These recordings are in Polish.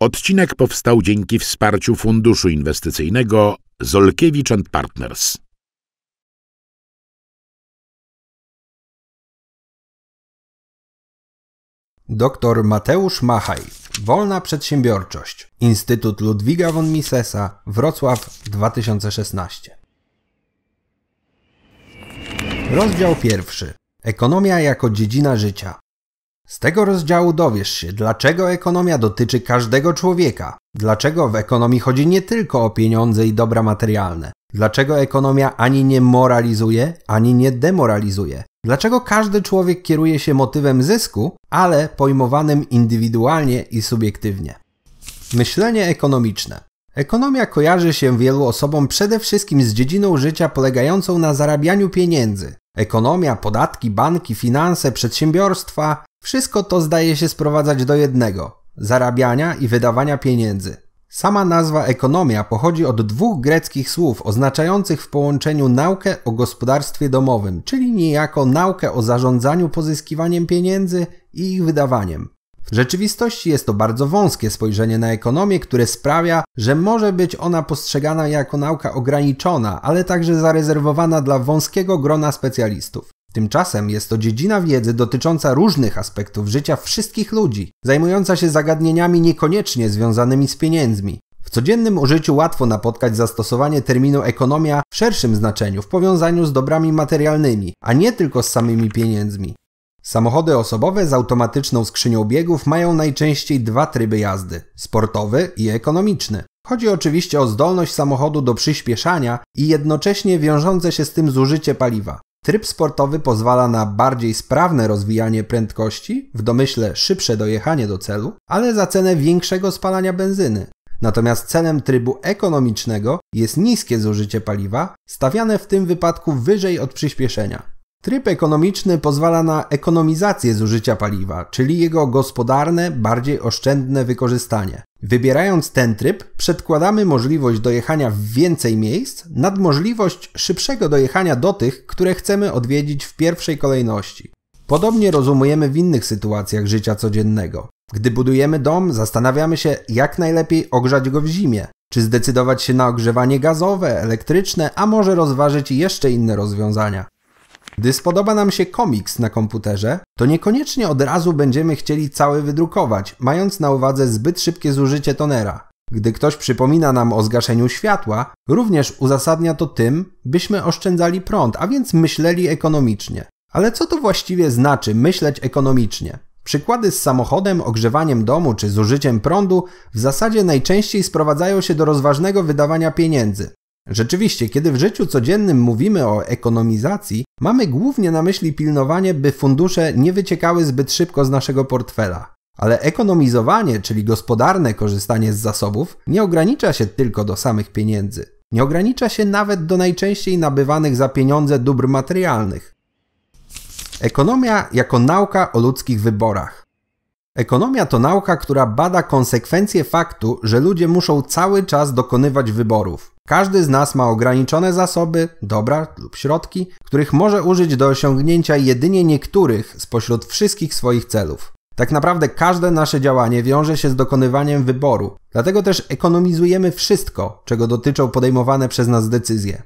Odcinek powstał dzięki wsparciu Funduszu Inwestycyjnego Zolkiewicz Partners. Doktor Mateusz Machaj, Wolna Przedsiębiorczość, Instytut Ludwiga von Misesa, Wrocław 2016. Rozdział pierwszy. Ekonomia jako dziedzina życia. Z tego rozdziału dowiesz się, dlaczego ekonomia dotyczy każdego człowieka, dlaczego w ekonomii chodzi nie tylko o pieniądze i dobra materialne, dlaczego ekonomia ani nie moralizuje, ani nie demoralizuje, dlaczego każdy człowiek kieruje się motywem zysku, ale pojmowanym indywidualnie i subiektywnie. Myślenie ekonomiczne. Ekonomia kojarzy się wielu osobom przede wszystkim z dziedziną życia polegającą na zarabianiu pieniędzy. Ekonomia, podatki, banki, finanse, przedsiębiorstwa wszystko to zdaje się sprowadzać do jednego zarabiania i wydawania pieniędzy. Sama nazwa ekonomia pochodzi od dwóch greckich słów oznaczających w połączeniu naukę o gospodarstwie domowym, czyli niejako naukę o zarządzaniu pozyskiwaniem pieniędzy i ich wydawaniem. W rzeczywistości jest to bardzo wąskie spojrzenie na ekonomię, które sprawia, że może być ona postrzegana jako nauka ograniczona, ale także zarezerwowana dla wąskiego grona specjalistów. Tymczasem jest to dziedzina wiedzy dotycząca różnych aspektów życia wszystkich ludzi, zajmująca się zagadnieniami niekoniecznie związanymi z pieniędzmi. W codziennym użyciu łatwo napotkać zastosowanie terminu ekonomia w szerszym znaczeniu, w powiązaniu z dobrami materialnymi, a nie tylko z samymi pieniędzmi. Samochody osobowe z automatyczną skrzynią biegów mają najczęściej dwa tryby jazdy sportowy i ekonomiczny. Chodzi oczywiście o zdolność samochodu do przyspieszania i jednocześnie wiążące się z tym zużycie paliwa. Tryb sportowy pozwala na bardziej sprawne rozwijanie prędkości, w domyśle szybsze dojechanie do celu, ale za cenę większego spalania benzyny. Natomiast celem trybu ekonomicznego jest niskie zużycie paliwa, stawiane w tym wypadku wyżej od przyspieszenia. Tryb ekonomiczny pozwala na ekonomizację zużycia paliwa, czyli jego gospodarne, bardziej oszczędne wykorzystanie. Wybierając ten tryb, przedkładamy możliwość dojechania w więcej miejsc nad możliwość szybszego dojechania do tych, które chcemy odwiedzić w pierwszej kolejności. Podobnie rozumujemy w innych sytuacjach życia codziennego. Gdy budujemy dom, zastanawiamy się, jak najlepiej ogrzać go w zimie. Czy zdecydować się na ogrzewanie gazowe, elektryczne, a może rozważyć jeszcze inne rozwiązania. Gdy spodoba nam się komiks na komputerze, to niekoniecznie od razu będziemy chcieli cały wydrukować, mając na uwadze zbyt szybkie zużycie tonera. Gdy ktoś przypomina nam o zgaszeniu światła, również uzasadnia to tym, byśmy oszczędzali prąd, a więc myśleli ekonomicznie. Ale co to właściwie znaczy myśleć ekonomicznie? Przykłady z samochodem, ogrzewaniem domu czy zużyciem prądu w zasadzie najczęściej sprowadzają się do rozważnego wydawania pieniędzy. Rzeczywiście, kiedy w życiu codziennym mówimy o ekonomizacji, mamy głównie na myśli pilnowanie, by fundusze nie wyciekały zbyt szybko z naszego portfela. Ale ekonomizowanie, czyli gospodarne korzystanie z zasobów, nie ogranicza się tylko do samych pieniędzy. Nie ogranicza się nawet do najczęściej nabywanych za pieniądze dóbr materialnych. Ekonomia jako nauka o ludzkich wyborach. Ekonomia to nauka, która bada konsekwencje faktu, że ludzie muszą cały czas dokonywać wyborów. Każdy z nas ma ograniczone zasoby, dobra lub środki, których może użyć do osiągnięcia jedynie niektórych spośród wszystkich swoich celów. Tak naprawdę każde nasze działanie wiąże się z dokonywaniem wyboru, dlatego też ekonomizujemy wszystko, czego dotyczą podejmowane przez nas decyzje.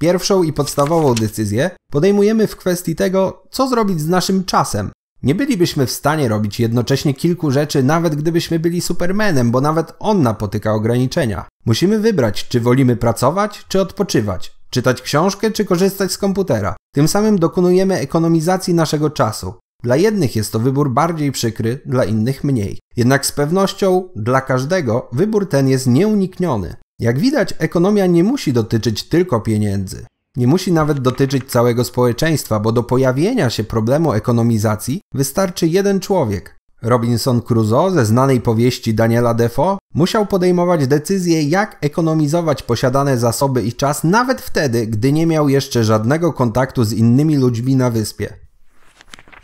Pierwszą i podstawową decyzję podejmujemy w kwestii tego, co zrobić z naszym czasem, nie bylibyśmy w stanie robić jednocześnie kilku rzeczy, nawet gdybyśmy byli Supermanem, bo nawet on napotyka ograniczenia. Musimy wybrać, czy wolimy pracować, czy odpoczywać, czytać książkę, czy korzystać z komputera. Tym samym dokonujemy ekonomizacji naszego czasu. Dla jednych jest to wybór bardziej przykry, dla innych mniej. Jednak z pewnością dla każdego wybór ten jest nieunikniony. Jak widać, ekonomia nie musi dotyczyć tylko pieniędzy. Nie musi nawet dotyczyć całego społeczeństwa, bo do pojawienia się problemu ekonomizacji wystarczy jeden człowiek. Robinson Crusoe ze znanej powieści Daniela Defoe musiał podejmować decyzję, jak ekonomizować posiadane zasoby i czas nawet wtedy, gdy nie miał jeszcze żadnego kontaktu z innymi ludźmi na wyspie.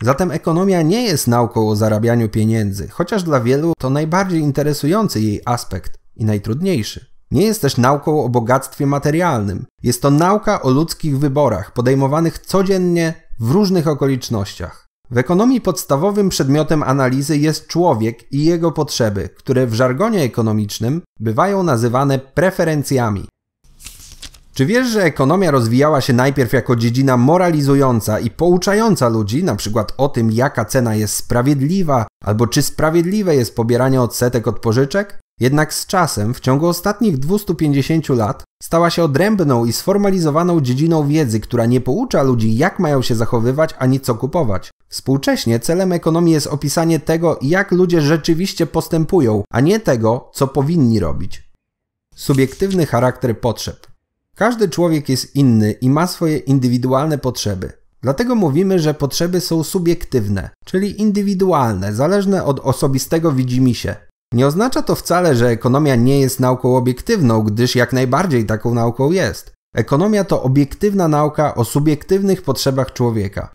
Zatem ekonomia nie jest nauką o zarabianiu pieniędzy, chociaż dla wielu to najbardziej interesujący jej aspekt i najtrudniejszy. Nie jest też nauką o bogactwie materialnym. Jest to nauka o ludzkich wyborach, podejmowanych codziennie w różnych okolicznościach. W ekonomii podstawowym przedmiotem analizy jest człowiek i jego potrzeby, które w żargonie ekonomicznym bywają nazywane preferencjami. Czy wiesz, że ekonomia rozwijała się najpierw jako dziedzina moralizująca i pouczająca ludzi, na przykład o tym, jaka cena jest sprawiedliwa, albo czy sprawiedliwe jest pobieranie odsetek od pożyczek? Jednak z czasem, w ciągu ostatnich 250 lat, stała się odrębną i sformalizowaną dziedziną wiedzy, która nie poucza ludzi, jak mają się zachowywać ani co kupować. Współcześnie celem ekonomii jest opisanie tego, jak ludzie rzeczywiście postępują, a nie tego, co powinni robić. Subiektywny charakter potrzeb. Każdy człowiek jest inny i ma swoje indywidualne potrzeby. Dlatego mówimy, że potrzeby są subiektywne, czyli indywidualne, zależne od osobistego widzimisię. Nie oznacza to wcale, że ekonomia nie jest nauką obiektywną, gdyż jak najbardziej taką nauką jest. Ekonomia to obiektywna nauka o subiektywnych potrzebach człowieka.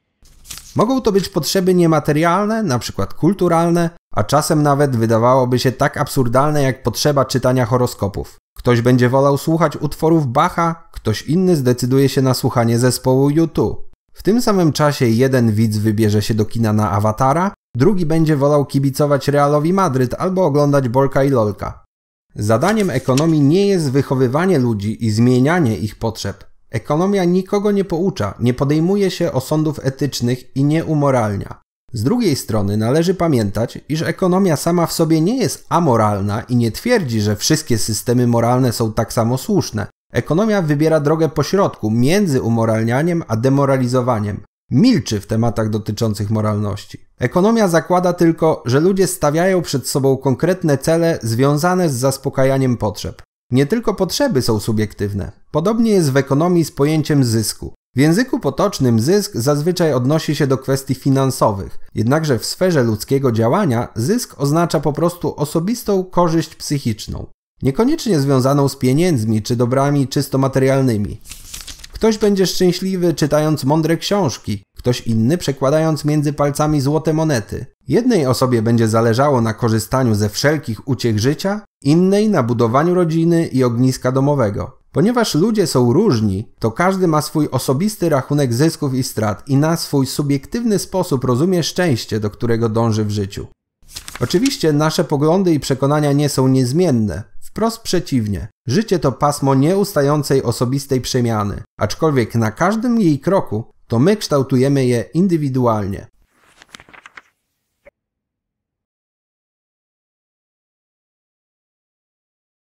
Mogą to być potrzeby niematerialne, np. kulturalne, a czasem nawet wydawałoby się tak absurdalne jak potrzeba czytania horoskopów. Ktoś będzie wolał słuchać utworów Bacha, ktoś inny zdecyduje się na słuchanie zespołu YouTube. W tym samym czasie jeden widz wybierze się do kina na awatara, drugi będzie wolał kibicować Realowi Madryt albo oglądać Bolka i Lolka. Zadaniem ekonomii nie jest wychowywanie ludzi i zmienianie ich potrzeb. Ekonomia nikogo nie poucza, nie podejmuje się osądów etycznych i nie umoralnia. Z drugiej strony należy pamiętać, iż ekonomia sama w sobie nie jest amoralna i nie twierdzi, że wszystkie systemy moralne są tak samo słuszne. Ekonomia wybiera drogę pośrodku między umoralnianiem a demoralizowaniem milczy w tematach dotyczących moralności. Ekonomia zakłada tylko, że ludzie stawiają przed sobą konkretne cele związane z zaspokajaniem potrzeb. Nie tylko potrzeby są subiektywne. Podobnie jest w ekonomii z pojęciem zysku. W języku potocznym zysk zazwyczaj odnosi się do kwestii finansowych, jednakże w sferze ludzkiego działania zysk oznacza po prostu osobistą korzyść psychiczną, niekoniecznie związaną z pieniędzmi czy dobrami czysto materialnymi. Ktoś będzie szczęśliwy czytając mądre książki, ktoś inny przekładając między palcami złote monety. Jednej osobie będzie zależało na korzystaniu ze wszelkich uciech życia, innej na budowaniu rodziny i ogniska domowego. Ponieważ ludzie są różni, to każdy ma swój osobisty rachunek zysków i strat i na swój subiektywny sposób rozumie szczęście, do którego dąży w życiu. Oczywiście nasze poglądy i przekonania nie są niezmienne. Wprost przeciwnie, życie to pasmo nieustającej osobistej przemiany, aczkolwiek na każdym jej kroku to my kształtujemy je indywidualnie.